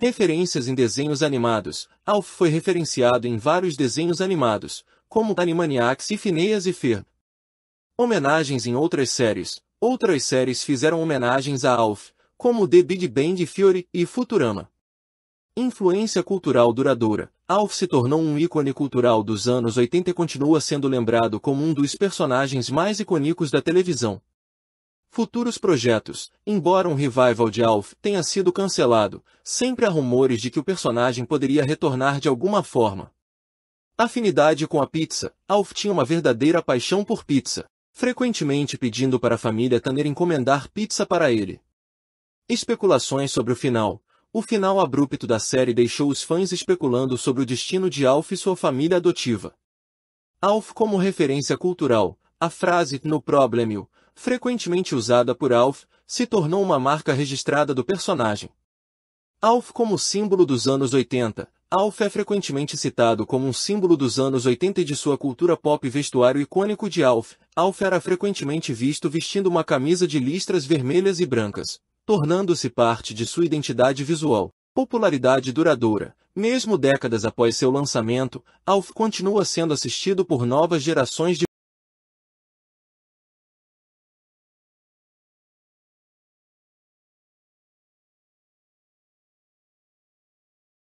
Referências em desenhos animados. Alf foi referenciado em vários desenhos animados, como Animaniacs e Phineas e Ferb. Homenagens em outras séries. Outras séries fizeram homenagens a Alf, como The Big Bang Theory e Futurama. Influência cultural duradoura. Alf se tornou um ícone cultural dos anos 80 e continua sendo lembrado como um dos personagens mais icônicos da televisão. Futuros projetos, embora um revival de Alf tenha sido cancelado, sempre há rumores de que o personagem poderia retornar de alguma forma. Afinidade com a pizza, Alf tinha uma verdadeira paixão por pizza, frequentemente pedindo para a família Tanner encomendar pizza para ele. Especulações sobre o final. O final abrupto da série deixou os fãs especulando sobre o destino de Alf e sua família adotiva. Alf como referência cultural, a frase No Problem You frequentemente usada por Alf, se tornou uma marca registrada do personagem. Alf como símbolo dos anos 80, Alf é frequentemente citado como um símbolo dos anos 80 e de sua cultura pop vestuário icônico de Alf. Alf era frequentemente visto vestindo uma camisa de listras vermelhas e brancas, tornando-se parte de sua identidade visual. Popularidade duradoura. Mesmo décadas após seu lançamento, Alf continua sendo assistido por novas gerações de